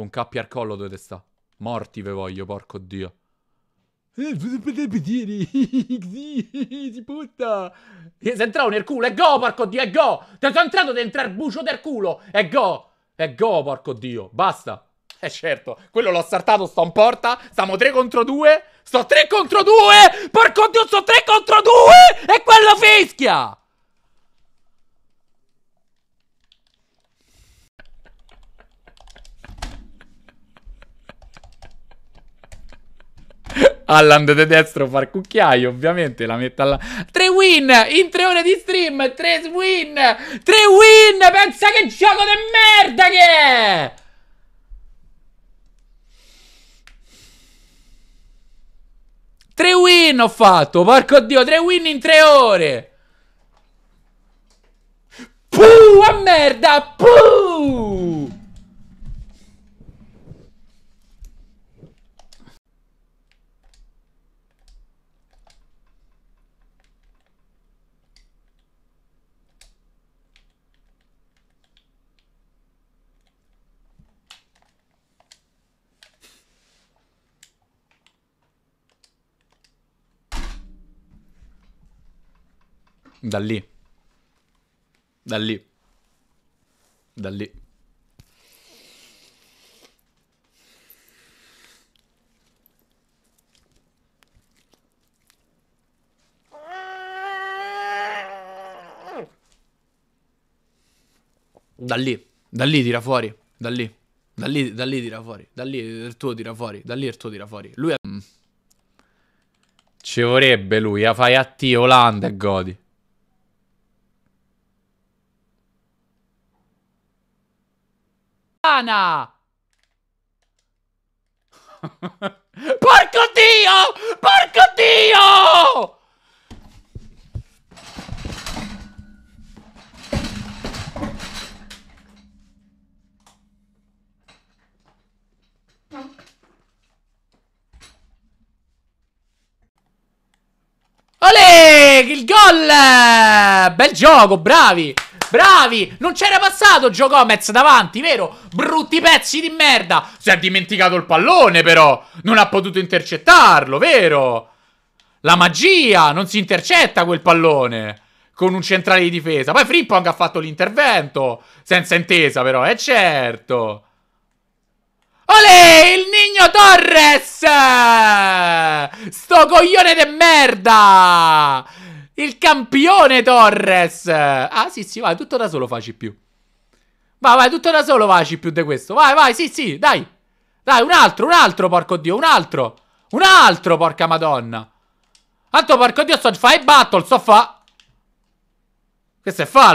Con cappi al collo dovete sta. Morti ve voglio, porco dio. Di puttana. Ti sei entrato nel culo, è go, porco dio, è go. Ti sono entrato dentro il bucio del culo, è go. È go, porco dio, basta. Eh certo, quello l'ho saltato, sto in porta, stiamo 3 contro 2, sto 3 contro 2, porco dio, sto 3 contro 2 e quello fischia! Alland de destro far cucchiaio, ovviamente la metto alla... 3 win in 3 ore di stream, 3 win, 3 win, pensa che gioco di merda che è! Tre win ho fatto, porco dio, tre win in tre ore! Puh, a merda, puh! Da lì. Da lì. Da lì. Da lì, da lì tira fuori, da lì, da lì, da lì tira fuori, da lì il tuo tira fuori, da lì il tuo tira fuori. Lui è... Mm. Ci vorrebbe lui, la fai a T, Olanda e godi. Ana! Porco Dio! Porco Dio! Oleg! Il gol! Bel gioco, bravi! Bravi! Non c'era passato Joe Gomez davanti, vero? Brutti pezzi di merda! Si è dimenticato il pallone, però! Non ha potuto intercettarlo, vero? La magia! Non si intercetta quel pallone! Con un centrale di difesa. Poi Frimpong ha fatto l'intervento. Senza intesa, però, è eh, certo. Olè, il Nino Torres! Sto coglione de merda! Il campione Torres. Ah, sì, sì, vai, tutto da solo faci più. Vai, vai, tutto da solo faci più di questo. Vai, vai, sì, sì, dai. Dai, un altro, un altro, porco dio, un altro. Un altro, porca madonna. Tanto, porco dio, sto a fare battle, sto a fa... Questo è falso.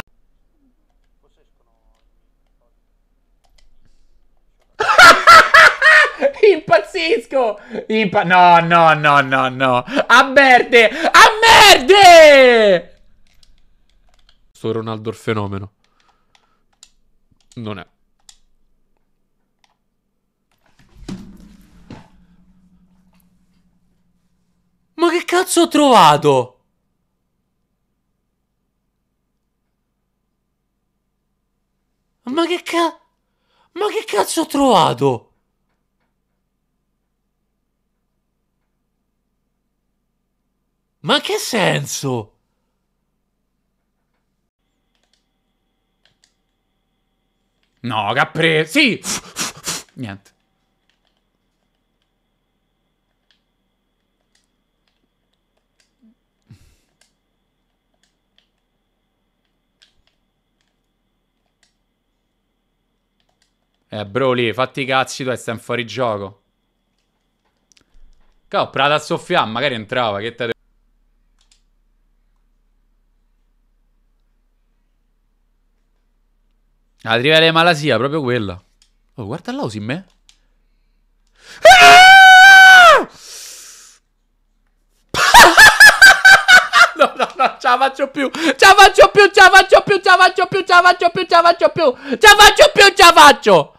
Impazzisco! Impa- no, no, no, no, no. A merde! A merde! Sto Ronaldo il fenomeno. Non è. Ma che cazzo ho trovato? Ma che cazzo... Ma che cazzo ho trovato? Ma che senso? No, che ha preso... Sì! Niente. Eh, bro, lì, fatti i cazzi tu e stai fuori gioco. Cavolo, prata a soffiare, magari entrava, che te La rivela di Malasia, proprio quella. Oh, guarda là, usi me. Ah! no, no, no, ce la faccio più. Ce la faccio più, ce la faccio più, ce la faccio più, ce la faccio più, ce la faccio più. Ce la faccio più, ce la faccio.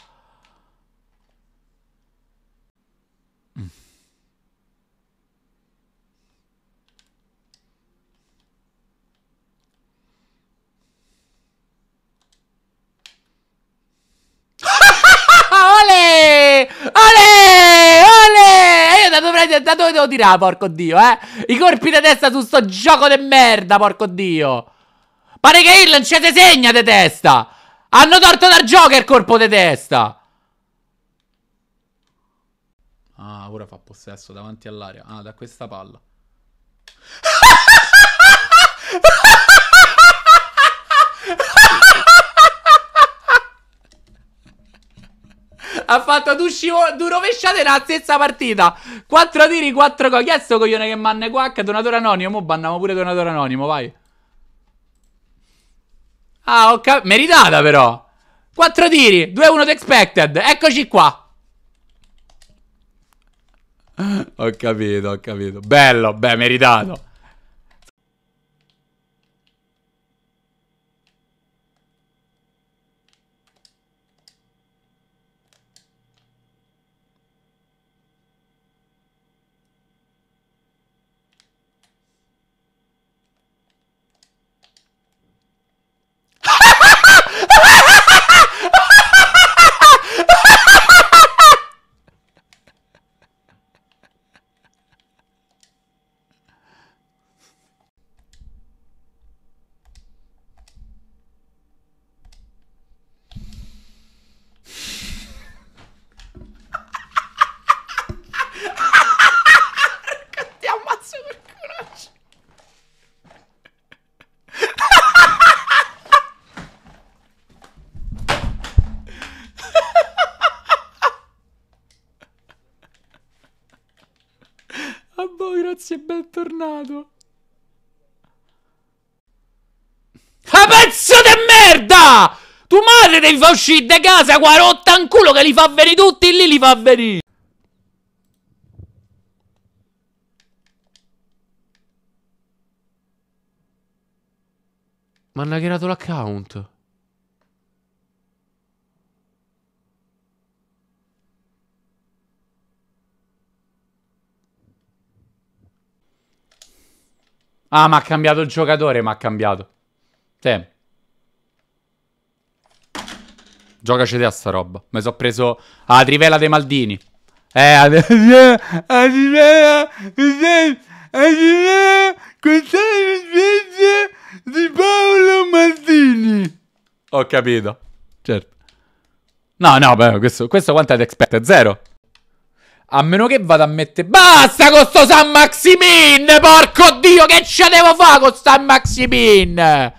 prendere da dove devo tirare, porco dio, eh? I colpi di testa su sto gioco di merda, porco dio. Pare che Hill non ci te segna di testa. Hanno torto dal Joker colpo di testa. Ah, ora fa possesso davanti all'aria. Ah, da questa palla. ha fatto due, scivol- due rovesciate nella stessa partita. Quattro tiri, quattro gol. Chi è sto coglione che manne quacca? Donatore anonimo. Mo' Banniamo pure donatore anonimo, vai. Ah, ho Meritata però. Quattro tiri, 2-1 expected. Eccoci qua. Ho capito, ho capito. Bello, beh, meritato. è ben tornato. A pezzo di merda! Tu madre devi far uscire da casa qua rotta in culo che li fa venire tutti lì li fa venire. Mi hanno hackerato l'account. Ah, ma ha cambiato il giocatore, ma ha cambiato. Sì. Giocaci te a sta roba. Mi sono preso la trivela dei Maldini. Eh, questa è di Paolo Maldini. Ho capito. Certo. No, no, beh, questo, questo quanto è expected? Zero. A meno che vada a mettere... Basta con sto San Maximin! Porco Dio, che ce devo fare con San Maximin?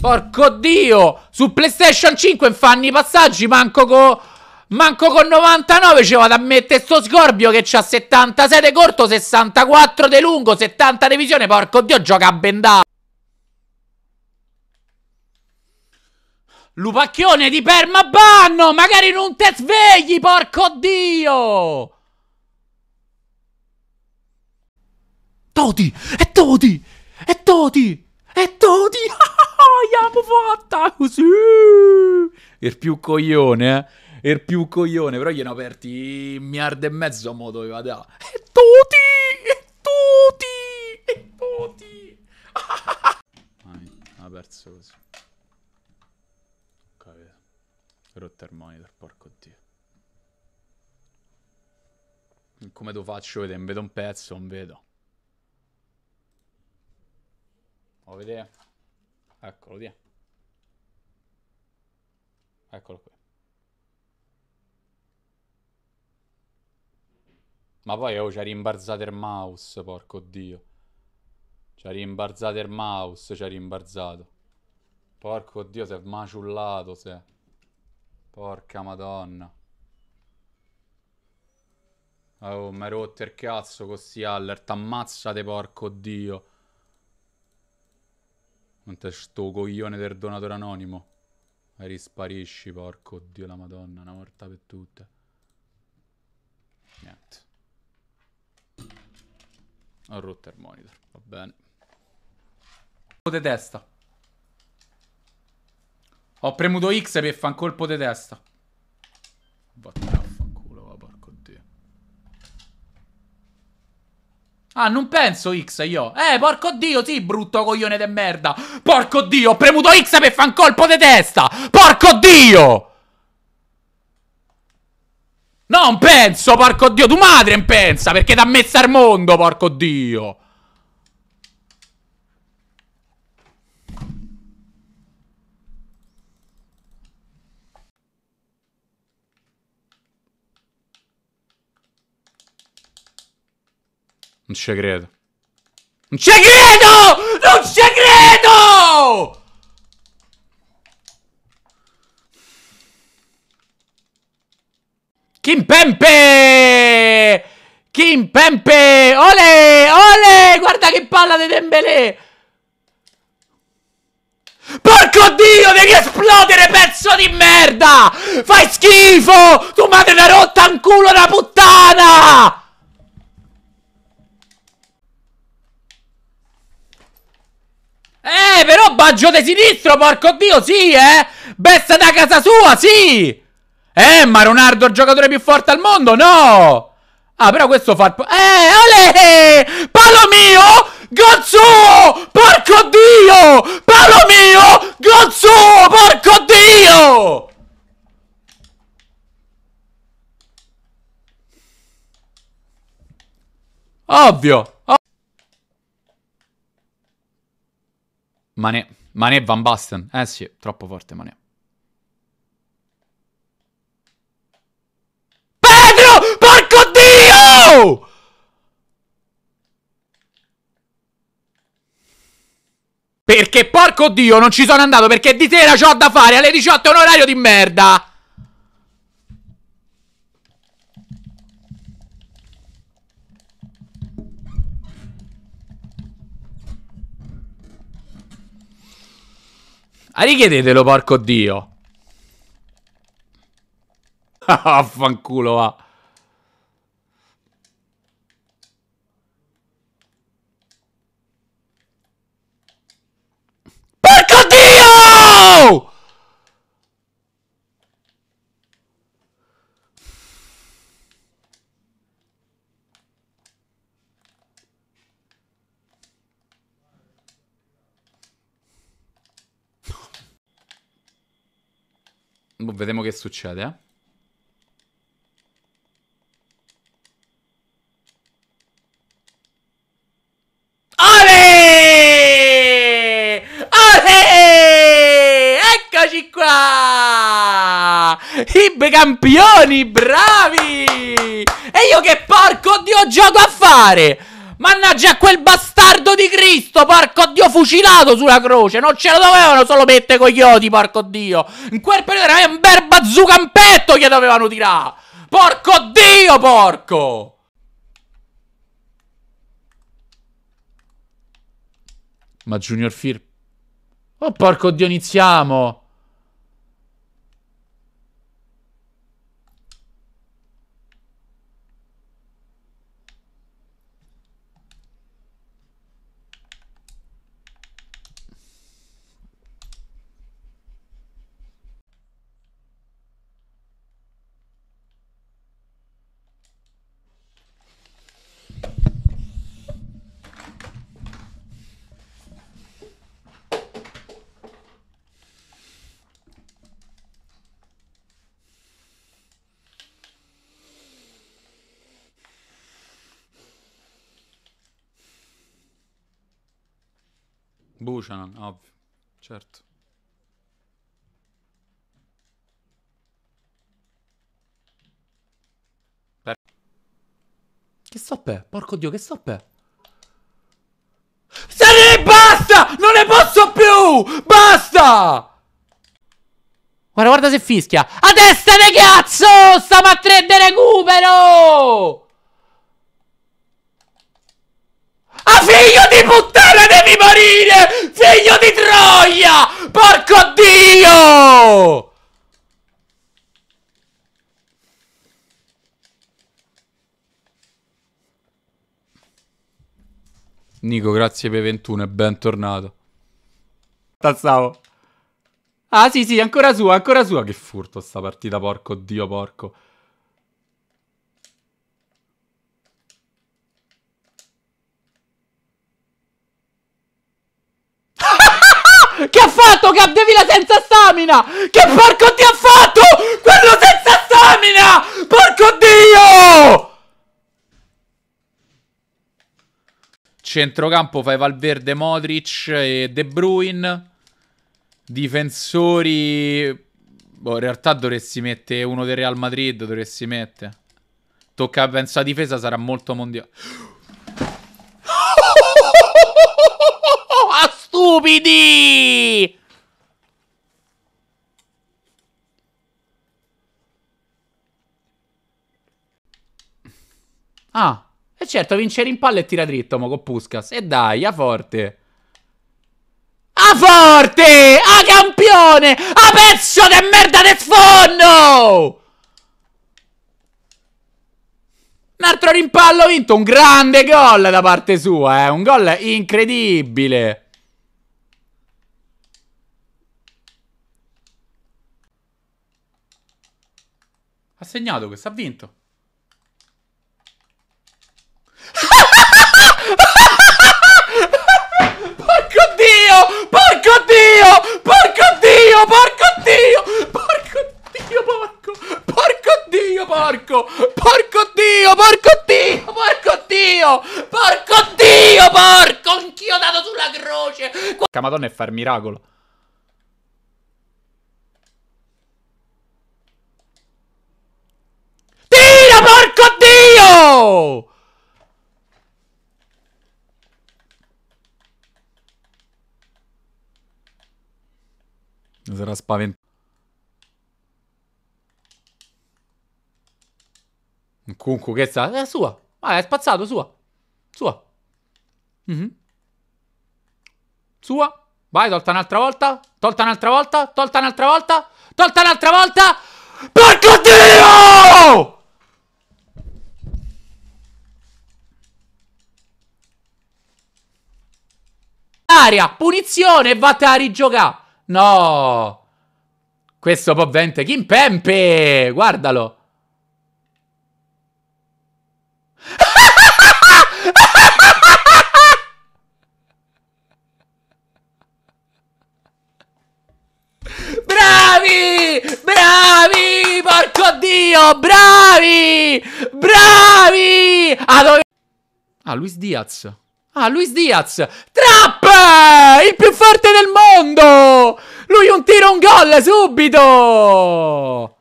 Porco Dio! Su PlayStation 5 fanno i passaggi, manco con... Manco con 99 ci vado a mettere sto scorbio che c'ha 77 corto, 64 di lungo, 70 di visione, porco Dio, gioca a bendà! Lupacchione di permabanno! Magari non te svegli, porco dio! Toti! È Toti! È Toti! È Toti! Abbiamo fatta così! Il er più coglione, eh? Il er più coglione, però gliene ho aperti miliardi e mezzo a modo doveva dare. È Toti! E Toti! E Toti! ah, ha perso così. Rotter monitor, porco dio. Come lo faccio vedere? Vedo un pezzo, non vedo. Lo vedere? Eccolo, via. Eccolo qui. Ma poi oh, ci ha rimbarzato il mouse, porco dio. Ci ha rimbarzato il mouse, ci ha rimbarzato. Porco dio, si è maciullato, si è... Porca madonna. Oh, mi hai rotto il cazzo con sti alert. Ammazzate, porco dio. Quanto è sto coglione del donatore anonimo. E risparisci, porco dio la madonna. Una morta per tutte. Niente. Ho rotto il monitor, va bene. Ho di testa. Ho premuto X per fare un colpo di testa. Vaffanculo, va, porco dio. Ah, non penso X io. Eh, porco dio, sì, brutto coglione de merda. Porco dio, ho premuto X per fare un colpo di testa. Porco dio! Non penso, porco dio, tu madre pensa, perché t'ha messa al mondo, porco dio. Non ci credo. Non ci credo! Non ci credo! Kim Pempe! Kim Pempe! Ole! Ole! Guarda che palla di Dembélé! Porco Dio, devi esplodere, pezzo di merda! Fai schifo! Tu madre una rotta, un culo, una puttana! Eh, però Baggio di sinistro, porco Dio, sì, eh! Besta da casa sua, sì! Eh, ma Ronaldo è il giocatore più forte al mondo? No! Ah, però questo fa... Eh, ole! Palo mio! Gol Porco Dio! Palo mio! Gol Porco Dio! Ovvio! Mane, Mane Van Basten. Eh sì, troppo forte Mane. Pedro! Porco Dio! Perché porco Dio non ci sono andato perché di sera ho da fare alle 18 è un orario di merda. A ah, richiedetelo, porco dio. Affanculo, va. succede. Eh? Ale! Ale! Eccoci qua! I campioni, bravi! E io che porco dio gioco a fare! Mannaggia quel bastardo di Cristo, porco Dio, fucilato sulla croce. Non ce la dovevano solo mettere coglioti, porco Dio. In quel periodo era un berba zucampetto in petto che dovevano tirare. Porco Dio, porco. Ma Junior Firpo. Oh porco Dio, iniziamo! Buchanan, ovvio. Certo. Per... Che stoppe? Porco dio, che stoppe? Se ne basta! Non ne posso più! Basta! Guarda, guarda se fischia. A testa di cazzo! Stiamo a tre di recupero! A figlio di puttana! di morire, figlio di troia! Porco Dio! Nico, grazie per 21 e bentornato. Tazzavo. Ah, sì, sì, ancora sua, ancora sua. Che furto sta partita, porco Dio, porco. Che ha fatto Capdevila senza stamina? Che porco ti ha fatto? Quello senza stamina! Porco Dio! Centrocampo fai Valverde, Modric e De Bruyne. Difensori... Boh, in realtà dovresti mettere uno del Real Madrid, dovresti mettere. Tocca, penso, la difesa sarà molto mondiale. stupidi! Ah, e certo, vincere in palla e tira dritto, mo con Puskas. E dai, a forte. A forte! A campione! A pezzo di merda del sfondo! Un altro rimpallo vinto, un grande gol da parte sua, eh? un gol incredibile. Ha segnato questo, ha vinto. porco dio! Porco dio! Porco dio! Porco dio! Porco dio, porco! Porco dio, porco! Porco dio, porco dio! Porco dio! Porco dio, porco! Inchiodato sulla croce! Madonna è far miracolo. No! Sarà spaventato. Cuncu, che sta? È sua. Ah, è spazzato, sua. Sua. Mm Vai, tolta un'altra volta. Tolta un'altra volta. Tolta un'altra volta. Tolta un'altra volta. Porco Dio! aria, punizione e vattene a rigiocare. No. Questo può vente Kimpempe, guardalo. Bravi! Bravi! Porco Dio! Bravi! Bravi! Ah, Luis Diaz. Ah, Luis Diaz! Trap! Il più forte del mondo! Lui un tiro, un gol, subito!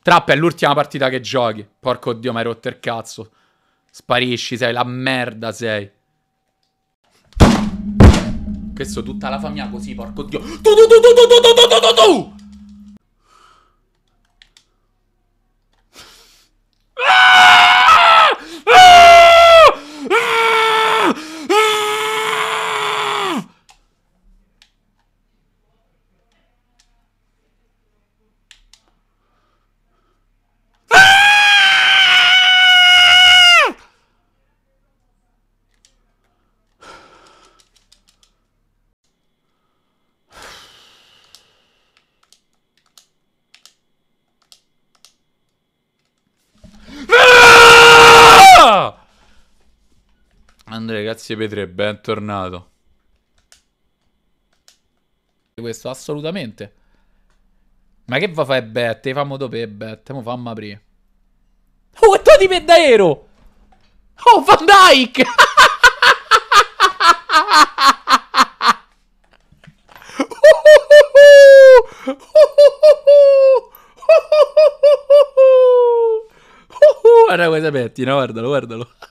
Trap è l'ultima partita che giochi. Porco Dio, mi hai rotto il cazzo. Sparisci, sei la merda, sei. Questo tutta la famiglia così, porco Dio. Tu, tu, tu, tu, tu, tu, tu, tu, tu, tu! Andrea, grazie Petre, bentornato. Questo, assolutamente. Ma che va fare bet? Fammo dopo bet, bette, mo fammi aprire. Oh, quanto di peddaero! Oh, Van Dyke! Guarda come si metti, no? Guardalo, guardalo.